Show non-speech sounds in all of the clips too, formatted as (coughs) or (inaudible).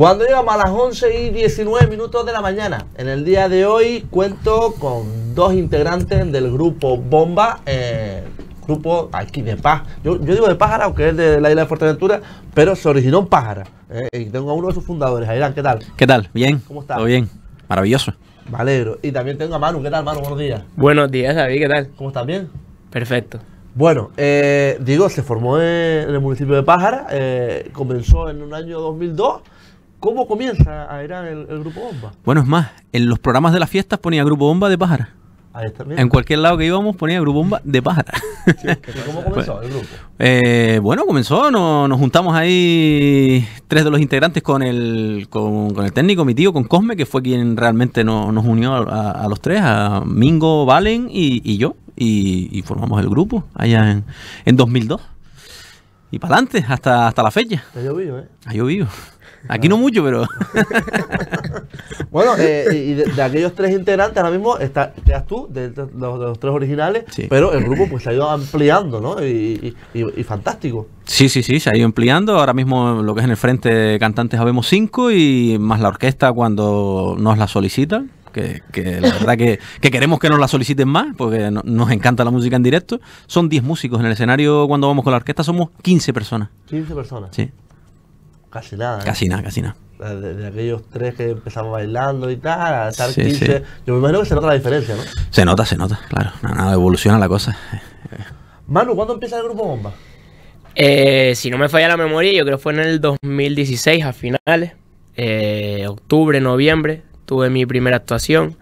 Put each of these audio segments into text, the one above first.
Cuando llegamos a las 11 y 19 minutos de la mañana, en el día de hoy cuento con dos integrantes del grupo Bomba, eh, grupo aquí de Paz. Yo, digo de Pájara, aunque es de la isla de Fuerteventura, pero se originó en Pájara. Eh, y tengo a uno de sus fundadores, Ayrán, ¿qué tal? ¿Qué tal? Bien. ¿Cómo estás? Todo bien. Maravilloso. Me alegro. Y también tengo a Manu, ¿qué tal, Manu? Buenos días. Buenos días, David, ¿qué tal? ¿Cómo estás? Bien. Perfecto. Bueno, eh, digo, se formó en el municipio de Pájara, comenzó en un año 2002 ¿Cómo comienza a era el, Grupo Bomba? Bueno, es más, en los programas de las fiestas ponía Grupo Bomba de Pájara. Ahí está En cualquier lado que íbamos ponía Grupo Bomba de Pájara. ¿Cómo comenzó el grupo? (laughs) Eh, bueno, comenzó, nos juntamos ahí tres de los integrantes con el, con, el técnico, mi tío, con Cosme, que fue quien realmente nos unió a, los tres, a Mingo, Valen y, yo, y, formamos el grupo allá en, 2002. Y para adelante, hasta, hasta la fecha. Ha llovido, ¿eh? Ha llovido. Aquí no mucho, pero. (laughs) bueno, y de, aquellos tres integrantes, ahora mismo está, tú, de, los, tres originales, pero el grupo pues se ha ido ampliando, ¿no? Y, fantástico. Sí, sí, sí, se ha ido ampliando. Ahora mismo lo que es en el frente de cantantes habemos cinco y más la orquesta cuando nos la solicitan. Que, que, la verdad que, queremos que nos la soliciten más, porque nos encanta la música en directo. Son 10 músicos en el escenario cuando vamos con la orquesta, somos 15 personas. 15 personas. Sí casi nada. Casi nada, casi nada. De, aquellos tres que empezamos bailando y tal, a estar Yo me imagino que se nota la diferencia, ¿no? Se nota, se nota, claro. Nada, evoluciona la cosa. Manu, ¿cuándo empieza el grupo Bomba? Eh, si no me falla la memoria, yo creo que fue en el 2016, a finales, eh, octubre, noviembre, tuve mi primera actuación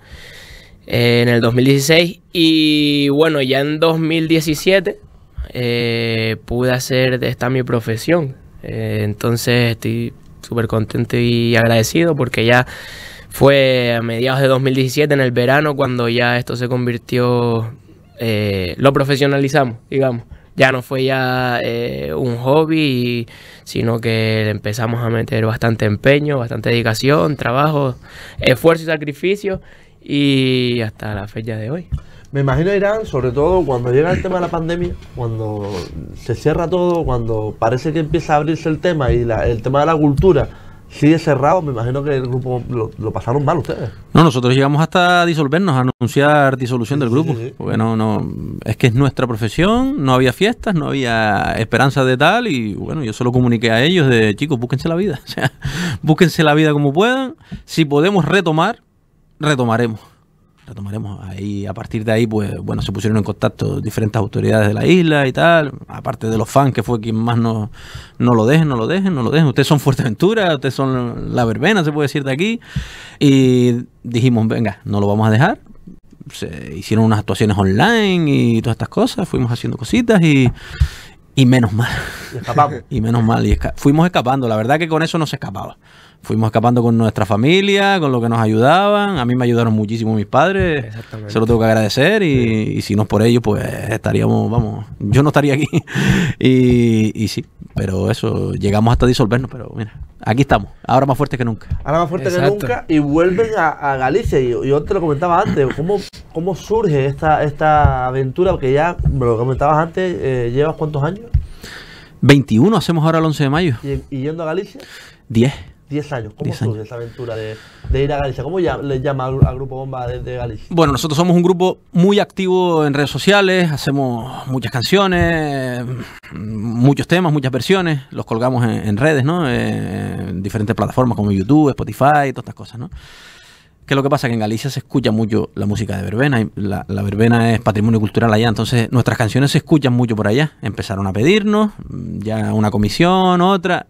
eh, en el 2016. Y bueno, ya en 2017 pude hacer de esta mi profesión. Eh, entonces estoy súper contento y agradecido porque ya fue a mediados de 2017, en el verano, cuando ya esto se convirtió, eh, lo profesionalizamos, digamos. Ya no fue ya eh, un hobby, sino que empezamos a meter bastante empeño, bastante dedicación, trabajo, esfuerzo y sacrificio y hasta la fecha de hoy. Me imagino Irán, sobre todo cuando llega el tema de la pandemia, cuando se cierra todo, cuando parece que empieza a abrirse el tema y el tema de la cultura sigue cerrado, me imagino que el grupo lo, pasaron mal ustedes. No, nosotros llegamos hasta disolvernos, a anunciar disolución del grupo. Bueno, no, es que es nuestra profesión, no había fiestas, no había esperanza de tal, y bueno, yo solo comuniqué a ellos de chicos, búsquense la vida. (laughs) O sea, búsquense la vida como puedan. Si podemos retomar, retomaremos tomaremos Ahí, a partir de ahí, pues bueno, se pusieron en contacto diferentes autoridades de la isla y tal, aparte de los fans que fue quien más no, no lo dejen, no lo dejen, no lo dejen. Ustedes son Fuerteventura, ustedes son la verbena, se puede decir de aquí. Y dijimos, venga, no lo vamos a dejar. Se hicieron unas actuaciones online y todas estas cosas, fuimos haciendo cositas y y menos mal. Y escapamos. (laughs) y menos mal. fuimos escapando. La verdad que con eso no se escapaba. Fuimos escapando con nuestra familia, con lo que nos ayudaban. A mí me ayudaron muchísimo mis padres. Se lo tengo que agradecer. Y, si no es por ellos, pues estaríamos, vamos, yo no estaría aquí. (laughs) y sí, pero eso, llegamos hasta disolvernos, pero mira, aquí estamos, ahora más fuerte que nunca. Ahora más fuerte que nunca y vuelven a, Galicia. Y yo, te lo comentaba antes, (clears throat) ¿cómo, cómo surge esta, esta aventura? Porque ya, me lo comentabas antes, eh, ¿llevas cuántos años? 21 hacemos ahora el 11 de mayo. ¿Y, y yendo a Galicia? 10. 10 años. ¿Cómo Diez esa aventura de, ir a Galicia? ¿Cómo ya, le llama al, Grupo Bomba desde Galicia? Bueno, nosotros somos un grupo muy activo en redes sociales, hacemos muchas canciones, muchos temas, muchas versiones, los colgamos en, redes, ¿no? Eh, en diferentes plataformas como YouTube, Spotify, todas estas cosas, ¿no? que lo que pasa que en Galicia se escucha mucho la música de verbena, y la, la, verbena es patrimonio cultural allá, entonces nuestras canciones se escuchan mucho por allá. Empezaron a pedirnos, ya una comisión, otra,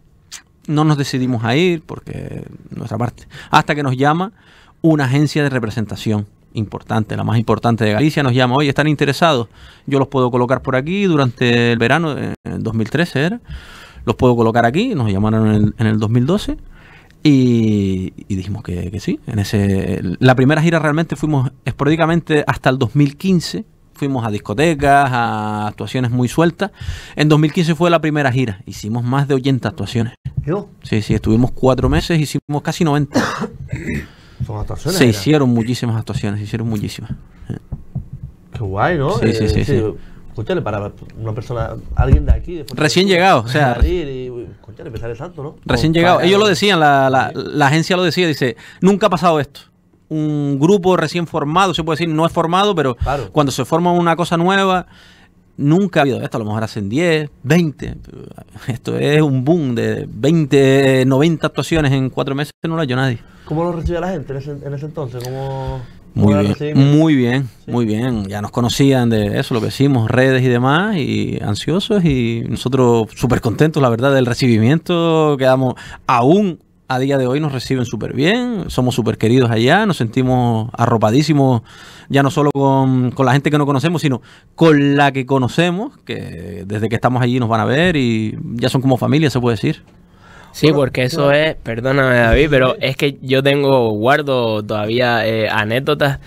no nos decidimos a ir porque nuestra parte, hasta que nos llama una agencia de representación importante, la más importante de Galicia, nos llama, oye, ¿están interesados? Yo los puedo colocar por aquí durante el verano, eh, en 2013 era, los puedo colocar aquí, nos llamaron en el, 2012 y, dijimos que, sí. En ese, la primera gira realmente fuimos esporádicamente hasta el 2015, fuimos a discotecas, a actuaciones muy sueltas. En 2015 fue la primera gira, hicimos más de 80 actuaciones Sí, sí, estuvimos cuatro meses, hicimos casi 90. (coughs) Son actuaciones. Se ¿eh? hicieron muchísimas actuaciones, se hicieron muchísimas. Qué guay, ¿no? Eh, sí, sí, sí, Escúchale, para una persona, alguien de aquí. Recién llegado, o sea. escúchale, ¿no? Recién llegado. Ellos lo decían, la, agencia lo decía, dice: nunca ha pasado esto un grupo recién formado, se puede decir, no es formado, pero cuando se forma una cosa nueva, Nunca ha habido esto, a lo mejor hacen 10, 20. Esto es un boom de 20, 90 actuaciones en cuatro meses, no lo ha hecho nadie. ¿Cómo lo recibió la gente en ese, entonces? ¿Cómo, muy, bien, muy bien, muy bien. Ya nos conocían de eso, lo que hicimos, redes y demás, y ansiosos y nosotros súper contentos, la verdad, del recibimiento. Quedamos aún a día de hoy nos reciben súper bien, somos súper queridos allá, nos sentimos arropadísimos, ya no solo con, la gente que no conocemos, sino con la que conocemos, que desde que estamos allí nos van a ver y ya son como familia, se puede decir. Sí, porque eso es, perdóname David, pero es que yo tengo, guardo todavía eh, anécdotas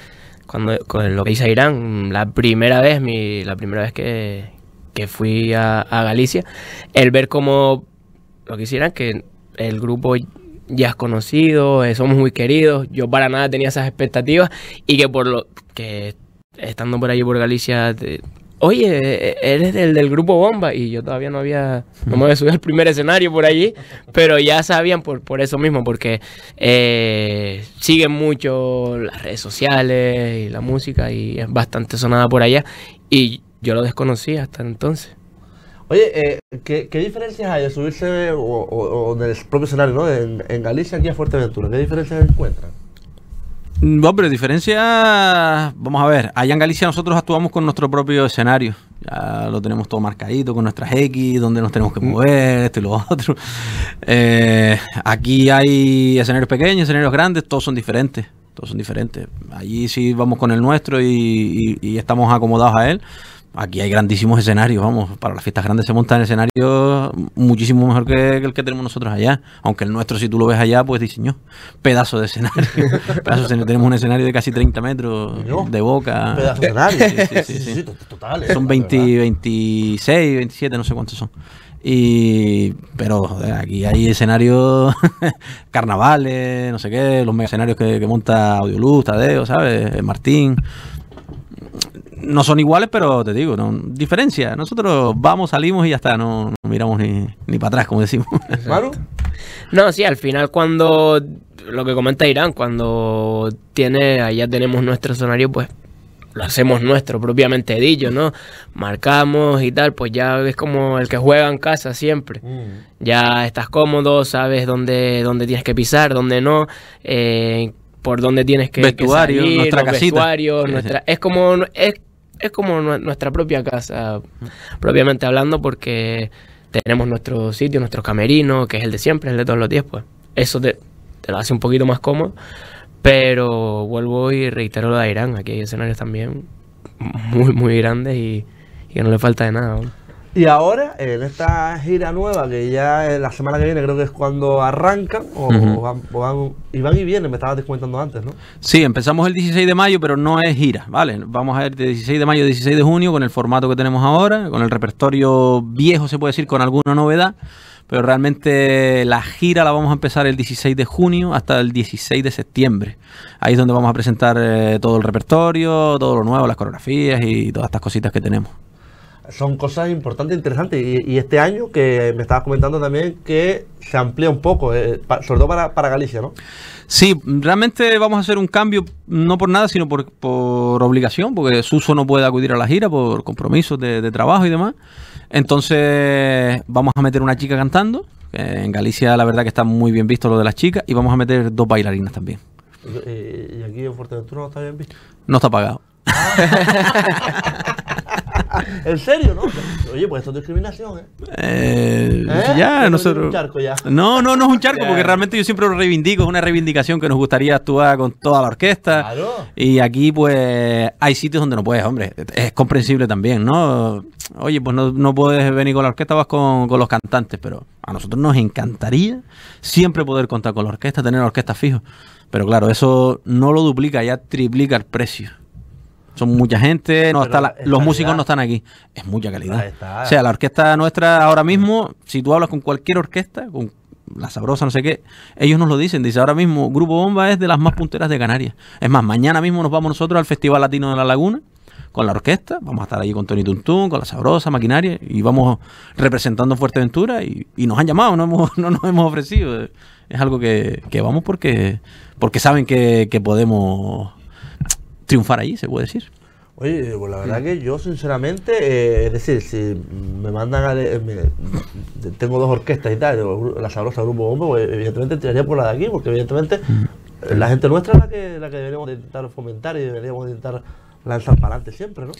cuando con lo que hice Irán, la primera vez, mi, la primera vez que, fui a, a Galicia, el ver cómo lo que hicieran que el grupo ya es conocido, eh, somos muy queridos. Yo para nada tenía esas expectativas y que por lo que estando por allí por Galicia, oye, eres del, del grupo Bomba y yo todavía no había, no me había subido al primer escenario por allí, pero ya sabían por, por eso mismo, porque eh, siguen mucho las redes sociales y la música y es bastante sonada por allá y yo lo desconocía hasta entonces. Oye, eh, ¿qué, diferencias hay de subirse o, o, del propio escenario, ¿no? En, Galicia aquí a Fuerteventura, ¿qué diferencias encuentran? Mm, bueno, pero diferencias, vamos a ver, allá en Galicia nosotros actuamos con nuestro propio escenario, ya lo tenemos todo marcadito con nuestras X, donde nos tenemos que mm. mover, esto y lo otro. Eh, aquí hay escenarios pequeños, escenarios grandes, todos son diferentes, todos son diferentes. Allí sí vamos con el nuestro y estamos acomodados a él aquí hay grandísimos escenarios, vamos, para las fiestas grandes se montan escenarios muchísimo mejor que, el que tenemos nosotros allá, aunque el nuestro si tú lo ves allá, pues diseñó pedazo de escenario, (laughs) pedazo de tenemos un escenario de casi 30 metros, de boca, pedazo de escenario, sí, sí, sí, son 20, 26, 27, no sé cuántos son. Y, pero eh, aquí hay escenarios, (laughs) carnavales, no sé qué, los mega escenarios que, que monta Audioluz, Tadeo, ¿sabes? Martín no son iguales, pero te digo, no, diferencia. Nosotros vamos, salimos y ya está, no, miramos ni, para atrás, como decimos. ¿Maru? No, sí, al final cuando, lo que comenta Irán, cuando tiene, allá tenemos nuestro escenario, pues lo hacemos nuestro, propiamente dicho, ¿no? Marcamos y tal, pues ya es como el que juega en casa siempre. Mm. Ya estás cómodo, sabes dónde, dónde tienes que pisar, dónde no. Eh, por dónde tienes que, vestuario, nuestra casita. Vestuario, nuestra, es como es como nuestra propia casa, propiamente hablando, porque tenemos nuestro sitio, nuestro camerino, que es el de siempre, el de todos los días, pues eso te, lo hace un poquito más cómodo. Pero vuelvo y reitero lo de Irán, aquí hay escenarios también muy, muy grandes y, que no le falta de nada. ¿no? Y ahora, en esta gira nueva, que ya eh, la semana que viene creo que es cuando arrancan, o, van, y van y vienen, me estabas comentando antes, ¿no? Sí, empezamos el 16 de mayo, pero no es gira, ¿vale? Vamos a ir de 16 de mayo a 16 de junio con el formato que tenemos ahora, con el repertorio viejo, se puede decir, con alguna novedad, pero realmente la gira la vamos a empezar el 16 de junio hasta el 16 de septiembre. Ahí es donde vamos a presentar eh, todo el repertorio, todo lo nuevo, las coreografías y todas estas cositas que tenemos son cosas importantes, e interesantes. Y, este año que me estabas comentando también que se amplía un poco, eh, sobre todo para, Galicia, ¿no? Sí, realmente vamos a hacer un cambio, no por nada, sino por, obligación, porque Suso no puede acudir a la gira por compromisos de, de trabajo y demás. Entonces vamos a meter una chica cantando. En Galicia la verdad que está muy bien visto lo de las chicas y vamos a meter dos bailarinas también. Eh, ¿Y aquí en Fuerteventura no está bien visto? No está pagado. (laughs) (laughs) ¿En serio, no? Oye, pues esto es discriminación, ¿eh? eh, eh Ya, nosotros. Un charco ya? No, no, no es un charco, porque realmente yo siempre lo reivindico, es una reivindicación que nos gustaría actuar con toda la orquesta. Claro. Y aquí, pues, hay sitios donde no puedes, hombre. Es comprensible también, ¿no? Oye, pues no, puedes venir con la orquesta, vas con, los cantantes, pero a nosotros nos encantaría siempre poder contar con la orquesta, tener la orquesta fijo. Pero claro, eso no lo duplica, ya triplica el precio. Son mucha gente, no está los músicos no están aquí. Es mucha calidad. O sea, la orquesta nuestra ahora mismo, si tú hablas con cualquier orquesta, con la sabrosa, no sé qué, ellos nos lo dicen. Dice, ahora mismo Grupo Bomba es de las más punteras de Canarias. Es más, mañana mismo nos vamos nosotros al Festival Latino de la Laguna con la orquesta, vamos a estar allí con Tony Tuntún, con la sabrosa maquinaria y vamos representando Fuerteventura y, y nos han llamado, no, (laughs) nos hemos ofrecido. Es algo que, vamos porque, porque saben que, que podemos triunfar allí, se puede decir. Oye, pues la verdad que yo sinceramente, eh, es decir, si me mandan a... Eh, mire, tengo dos orquestas y tal, la sabrosa Grupo Bombo, pues, evidentemente tiraría por la de aquí, porque evidentemente la gente nuestra es la que, la que deberíamos intentar fomentar y deberíamos intentar lanzar para adelante siempre, ¿no?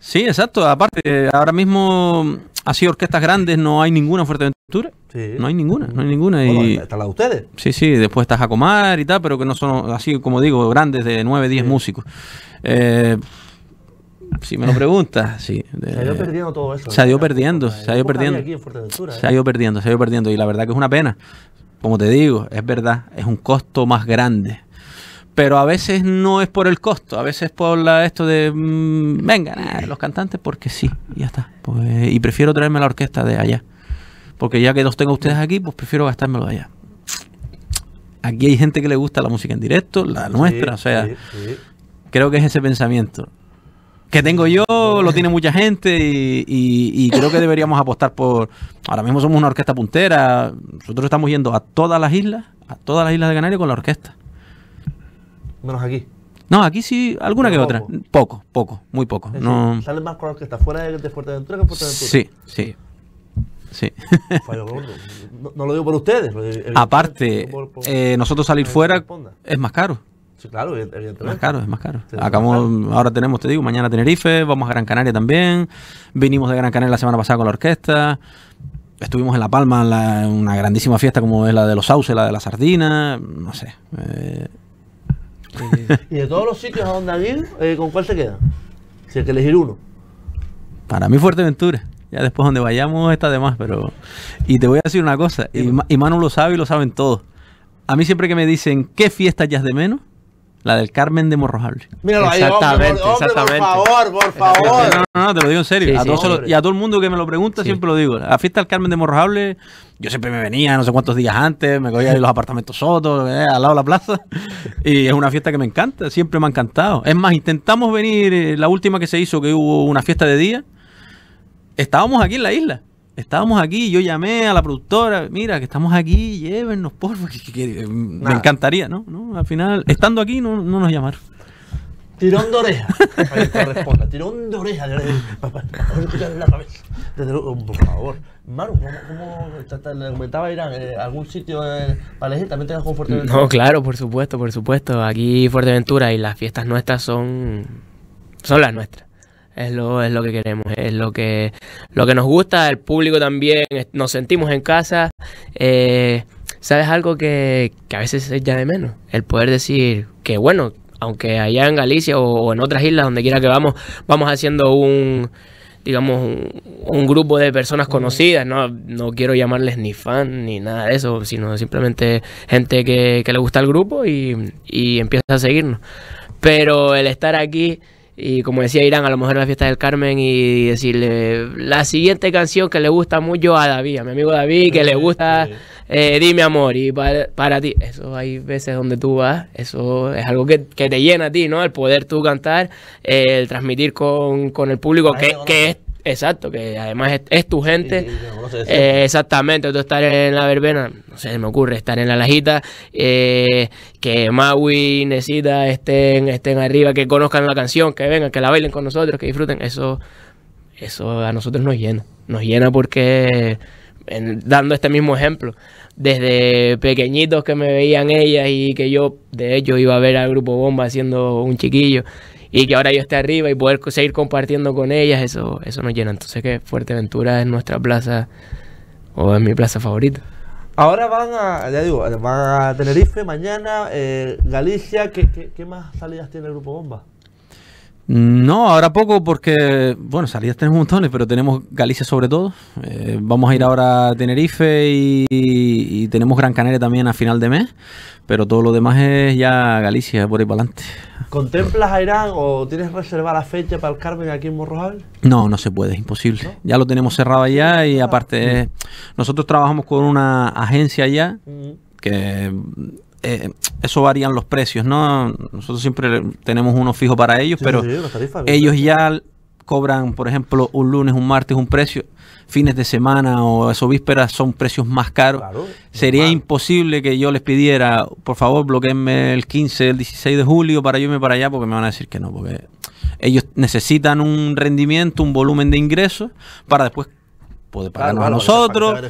Sí, exacto. Aparte, ahora mismo así orquestas grandes no hay ninguna en Fuerteventura. No hay ninguna, no hay ninguna. y, está la de ustedes. Sí, sí, después está Jacomar y tal, pero que no son así, como digo, grandes de 9, 10 músicos. Eh, si me lo preguntas, sí. (laughs) Se ha ido perdiendo todo eso. Se ha ido ¿eh? perdiendo, se ha ido perdiendo. ¿eh? Se ha ido perdiendo, se ha ido perdiendo. Y la verdad que es una pena. Como te digo, es verdad, es un costo más grande pero a veces no es por el costo, a veces por la, esto de, vengan mm, venga, los cantantes, porque sí, y ya está. Pues, y prefiero traerme la orquesta de allá, porque ya que los tengo ustedes aquí, pues prefiero gastármelo de allá. Aquí hay gente que le gusta la música en directo, la nuestra, o sea, creo que es ese pensamiento. Que tengo yo, lo tiene mucha gente y, y creo que deberíamos apostar por... Ahora mismo somos una orquesta puntera, nosotros estamos yendo a todas las islas, a todas las islas de Canarias con la orquesta. Menos aquí. No, aquí sí, alguna que otra. Poco, poco, muy poco. ¿Sale más con orquesta fuera de, Fuerteventura que Fuerteventura. Sí, sí. Sí. (laughs) no, no, lo digo por ustedes. Aparte, eh, nosotros salir fuera es más caro. Sí, claro, evidentemente. Más caro, es más caro. Acabamos, ahora tenemos, te digo, mañana Tenerife, vamos a Gran Canaria también. Vinimos de Gran Canaria la semana pasada con la orquesta. Estuvimos en La Palma en, una grandísima fiesta como es la de los sauces, la de la sardina, no sé. Eh, y de todos los sitios a donde han eh, ¿con cuál se queda? Si hay que elegir uno. Para mí Fuerteventura. Ya después donde vayamos está de más, pero... Y te voy a decir una cosa, y, pues. y Manu lo sabe y lo saben todos. A mí siempre que me dicen, ¿qué fiesta ya es de menos? La del Carmen de Morrojable. Míralo ahí, hombre, hombre, por favor, por favor. No, no, no, te lo digo en serio. y a todo el mundo que me lo pregunta siempre lo digo. La fiesta del Carmen de Morrojable, yo siempre me venía no sé cuántos días antes, me cogía en los apartamentos sotos, eh, al lado de la plaza. (laughs) Y es una fiesta que me encanta, siempre me ha encantado. Es más, intentamos venir, eh, la última que se hizo, que hubo una fiesta de día, estábamos aquí en la isla estábamos aquí, yo llamé a la productora, mira, que estamos aquí, llévennos, por favor, (laughs) me encantaría, ¿no? ¿no? Al final, estando aquí, no, nos llamaron. Tirón de oreja. (laughs) Responda. Tirón de oreja. (laughs) Oh, por favor. Maru, ¿cómo, cómo le comentaba Irán? Eh, ¿Algún sitio para eh, elegir? ¿También te con Fuerteventura? No, claro, por supuesto, por supuesto. Aquí Fuerteventura y las fiestas nuestras son, son las nuestras. Es lo, es lo que queremos, es lo que, lo que nos gusta, el público también, nos sentimos en casa. Eh, ¿Sabes algo que, a veces es ya de menos? El poder decir que bueno, aunque allá en Galicia o, en otras islas, donde quiera que vamos, vamos haciendo un, digamos, un, grupo de personas conocidas, no, quiero llamarles ni fan ni nada de eso, sino simplemente gente que, le gusta el grupo y, y empieza a seguirnos. Pero el estar aquí y como decía Irán, a lo mejor en la fiesta del Carmen y decirle la siguiente canción que le gusta mucho a David, a mi amigo David, que le ah, gusta eh, Dime Amor y para, ti. Eso hay veces donde tú vas, eso es algo que, te llena a ti, ¿no? El poder tú cantar, el transmitir con, el público, que, que es Exacto, que además es, tu gente. Eh, exactamente, tú estar en la verbena, no sé, me ocurre estar en la lajita, eh, que Maui, y estén, estén arriba, que conozcan la canción, que vengan, que la bailen con nosotros, que disfruten. Eso, eso a nosotros nos llena. Nos llena porque, dando este mismo ejemplo, desde pequeñitos que me veían ellas y que yo, de hecho, iba a ver al grupo Bomba haciendo un chiquillo y que ahora yo esté arriba y poder seguir compartiendo con ellas, eso, eso nos llena. Entonces que Fuerteventura es nuestra plaza o es mi plaza favorita. Ahora van a, Tenerife, mañana, eh, Galicia, ¿qué, más salidas tiene el Grupo Bomba? No, ahora poco porque, bueno, salidas tenemos montones, pero tenemos Galicia sobre todo. Eh, vamos a ir ahora a Tenerife y, y, tenemos Gran Canaria también a final de mes, pero todo lo demás es ya Galicia, por ahí para adelante. ¿Contemplas a Irán o tienes reservada la fecha para el Carmen aquí en Morrojal? No, no se puede, es imposible. Ya lo tenemos cerrado allá y aparte nosotros trabajamos con una agencia allá que eh, eso varían los precios, ¿no? Nosotros siempre tenemos uno fijo para ellos, pero ellos ya cobran, por ejemplo, un lunes, un martes, un precio, fines de semana o eso vísperas son precios más caros. Sería imposible que yo les pidiera, por favor, bloqueenme el 15, el 16 de julio para irme para allá, porque me van a decir que no, porque ellos necesitan un rendimiento, un volumen de ingresos para después poder pagarnos a nosotros,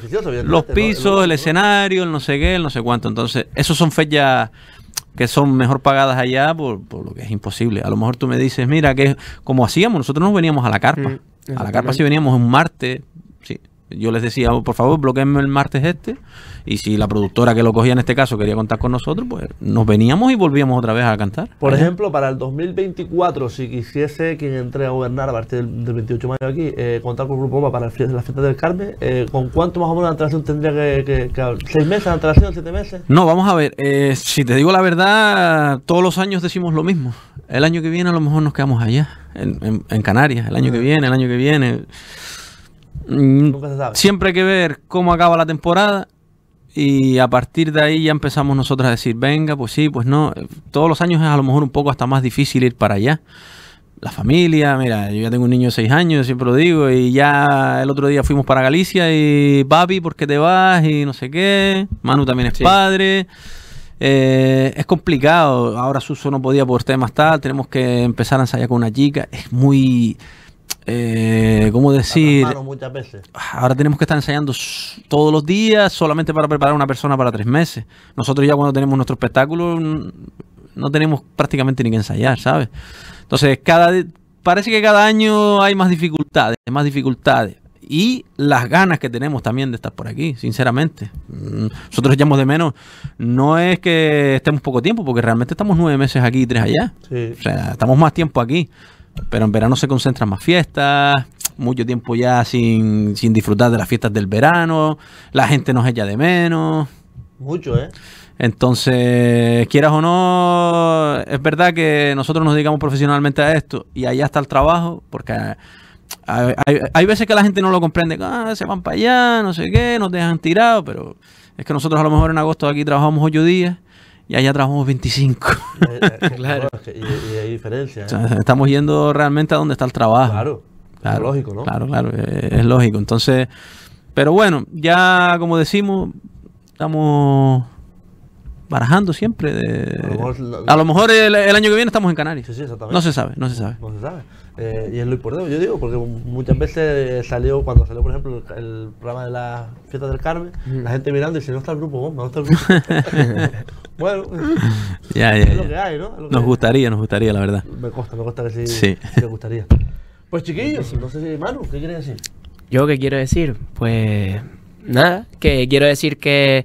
los pisos, el escenario, el no sé qué, el no sé cuánto. Entonces, esos son fechas que son mejor pagadas allá, por, por, lo que es imposible. A lo mejor tú me dices, mira, que como hacíamos, nosotros no veníamos a la carpa. Mm, a la carpa sí veníamos un martes, sí, yo les decía, oh, por favor, bloquéenme el martes este. Y si la productora que lo cogía en este caso quería contar con nosotros, pues nos veníamos y volvíamos otra vez a cantar. Por ejemplo, para el 2024, si quisiese quien entre a gobernar a partir del, 28 de mayo aquí, eh, contar con Grupo OMA para el, la fiesta del Carmen, eh, ¿con cuánto más o menos de antelación tendría que, que, ¿Seis meses de antelación? ¿Siete meses? No, vamos a ver. Eh, si te digo la verdad, todos los años decimos lo mismo. El año que viene a lo mejor nos quedamos allá, en, en, Canarias, el año que viene, el año que viene. Mm, siempre hay que ver cómo acaba la temporada y a partir de ahí ya empezamos nosotros a decir, venga, pues sí, pues no. Todos los años es a lo mejor un poco hasta más difícil ir para allá. La familia, mira, yo ya tengo un niño de 6 años, siempre lo digo, y ya el otro día fuimos para Galicia y papi, ¿por qué te vas? Y no sé qué. Manu también es padre. Eh, es complicado. Ahora Suso no podía por temas tal. Tenemos que empezar a ensayar con una chica. Es muy. Eh, ¿Cómo decir? Ahora tenemos que estar ensayando todos los días solamente para preparar una persona para tres meses. Nosotros ya cuando tenemos nuestro espectáculo no tenemos prácticamente ni que ensayar, ¿sabes? Entonces, cada, parece que cada año hay más dificultades, más dificultades. Y las ganas que tenemos también de estar por aquí, sinceramente. Mm, nosotros echamos de menos. No es que estemos poco tiempo, porque realmente estamos nueve meses aquí y tres allá. O sea, estamos más tiempo aquí. Pero en verano se concentran más fiestas, mucho tiempo ya sin, disfrutar de las fiestas del verano, la gente nos echa de menos. Mucho, ¿eh? Entonces, quieras o no, es verdad que nosotros nos dedicamos profesionalmente a esto y allá está el trabajo, porque hay, veces que la gente no lo comprende, ah, se van para allá, no sé qué, nos dejan tirados, pero es que nosotros a lo mejor en agosto aquí trabajamos ocho días y allá trabajamos 25. (laughs) Eh, eh, (laughs) claro. y, hay diferencias. ¿eh? estamos yendo realmente a donde está el trabajo. claro es lógico, ¿no? Claro, claro, es lógico. Entonces, pero bueno, ya como decimos, estamos barajando siempre. a lo mejor, el, año que viene estamos en Canarias. Sí, sí, no se sabe, no se sabe. No se sabe. Eh, y es lo importante, yo digo, porque muchas veces salió, cuando salió por ejemplo el, programa de las fiestas del Carmen, la gente mirando y dice, no está el grupo bomba, no está el grupo. (laughs) bueno, (laughs) ya, ya, es lo que hay, ¿no? nos gustaría, nos gustaría, la verdad. Me consta, me gusta que sí, sí. gustaría. (laughs) Pues chiquillos, no sé si, Manu, ¿qué quieres decir? Yo qué quiero decir, pues nada, que quiero decir que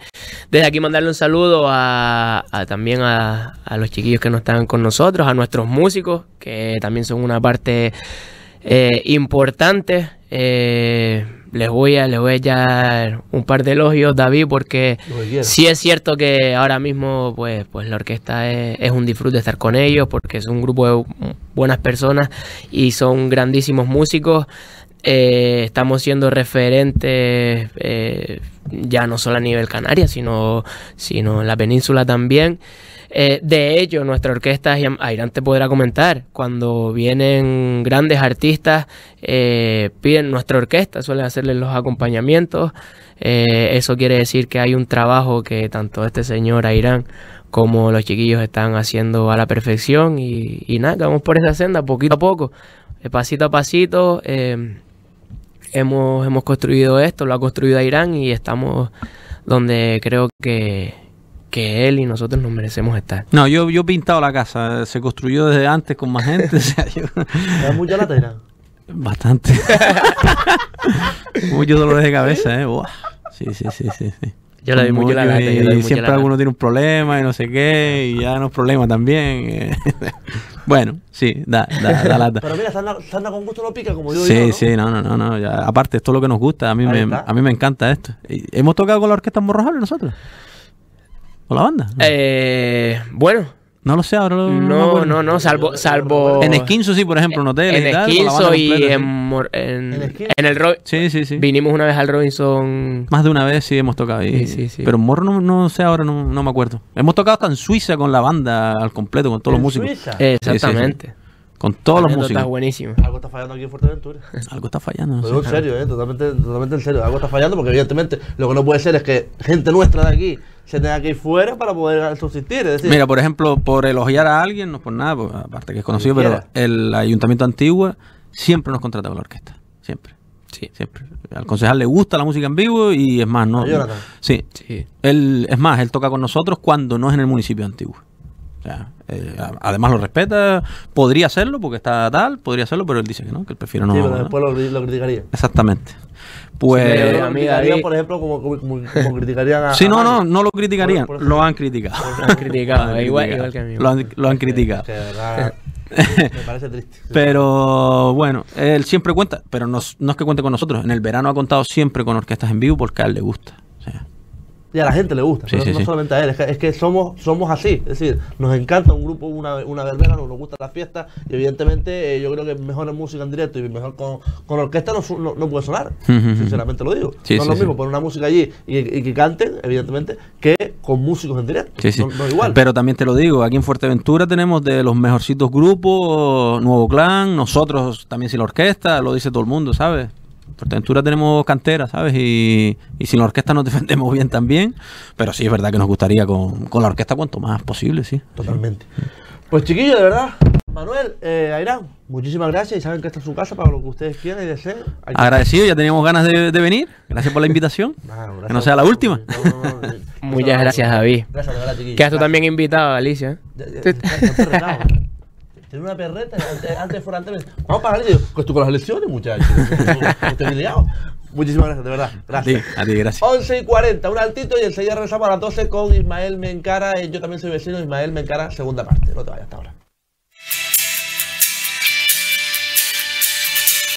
desde aquí mandarle un saludo a, también a, los chiquillos que no están con nosotros, a nuestros músicos, que también son una parte eh, importante. Eh, les voy a les voy a echar un par de elogios, David, porque sí es cierto que ahora mismo pues, pues la orquesta es, es, un disfrute estar con ellos, porque es un grupo de buenas personas y son grandísimos músicos. Eh, estamos siendo referentes eh, ya no solo a nivel Canarias, sino, sino en la península también. Eh, de hecho, nuestra orquesta, Airán te podrá comentar, cuando vienen grandes artistas, piden nuestra orquesta, suelen hacerles los acompañamientos. eso quiere decir que hay un trabajo que tanto este señor Airán como los chiquillos están haciendo a la perfección y, y nada, vamos por esa senda poquito a poco, pasito a pasito. Eh, hemos, hemos construido esto, lo ha construido Irán y estamos donde creo que, él y nosotros nos merecemos estar. No, yo, yo he pintado la casa, se construyó desde antes con más gente. (laughs) o sea, yo... da mucha lata, Bastante. Muchos dolores de cabeza, ¿eh? Sí, sí, sí, sí. sí. Yo la vi mucho lata. yo siempre alguno tiene un problema y no sé qué, y ya no problemas problema también. Eh. Bueno, sí, da, da, (laughs) lata. Pero mira, Sanda con gusto lo pica, como sí, yo. Sí, ¿no? sí, no, no, no. aparte, esto es lo que nos gusta. A mí, me, a mí me encanta esto. ¿Hemos tocado con la orquesta Morrojable nosotros? ¿Con la banda? Eh, bueno, no lo sé, ahora lo, No, no, no, salvo, salvo. En Esquinzo, sí, por ejemplo, en hotel. En Esquinzo y, en, en, ¿En, el Robinson. Sí, sí, sí. Vinimos una vez al Robinson. Más de una vez sí hemos tocado ahí. Sí, sí, sí. Pero Morro no, sé ahora, no, me acuerdo. Hemos tocado hasta en Suiza con la banda al completo, con todos los músicos. Exactamente. Con todos los músicos. Algo está fallando aquí en Fuerteventura. (laughs) Algo está fallando. No en serio, eh, totalmente, totalmente en serio. Algo está fallando porque evidentemente lo que no puede ser es que gente nuestra de aquí se tenga que ir fuera para poder subsistir. Mira, por ejemplo, por elogiar a alguien, no por nada, pues, aparte que es conocido, pero el ayuntamiento Antigua siempre nos contrataba la orquesta. Siempre. Sí. Siempre. Al concejal le gusta la música en vivo y es más, no. Sí. sí. Él, es más, él toca con nosotros cuando no es en el municipio antiguo. Eh, además lo respeta, podría hacerlo porque está tal, podría hacerlo, pero él dice que no, que él prefiere no. Sí, pero después Lo, criticaría. Exactamente. Pues. Sí, mí por ejemplo, como, como, criticarían a. Sí, no, no, no lo criticarían, lo han criticado. Lo han criticado, Lo han, criticado. me parece triste. Pero bueno, él siempre cuenta, pero no es que cuente con nosotros. En el verano ha contado siempre con orquestas en vivo porque a él le gusta. Y a la gente le gusta, no, solamente a él, es que, somos, somos así, es decir, nos encanta un grupo, una, una verbena, nos, gusta la fiesta y evidentemente eh, yo creo que mejor en música en directo y mejor con, con orquesta no, no, puede sonar, sinceramente lo digo. no es lo mismo poner una música allí y, que canten, evidentemente, que con músicos en directo, igual. Pero también te lo digo, aquí en Fuerteventura tenemos de los mejorcitos grupos, Nuevo Clan, nosotros también sin la orquesta, lo dice todo el mundo, ¿sabes? por Tentura tenemos cantera, ¿sabes? Y, sin la orquesta nos defendemos bien también. Pero sí, es verdad que nos gustaría con, la orquesta cuanto más posible, sí. Totalmente. Pues chiquillo de verdad, Manuel, eh, muchísimas gracias y saben que esta es su casa para lo que ustedes quieran y deseen. Agradecido, ya teníamos ganas de, venir. Gracias por la invitación. que no sea la última. Muchas gracias, David Gracias, de Quedas tú también invitado, Alicia tiene una perreta, antes, fuera antes, vamos para digo, pues tú con las lesiones, muchachos, usted ligado. Muchísimas gracias, de verdad. Gracias. a ti, gracias. 11 y 40, un altito y enseguida regresamos a las 12 con Ismael Mencara. Eh, yo también soy vecino, Ismael Mencara, segunda parte. No te vayas hasta ahora.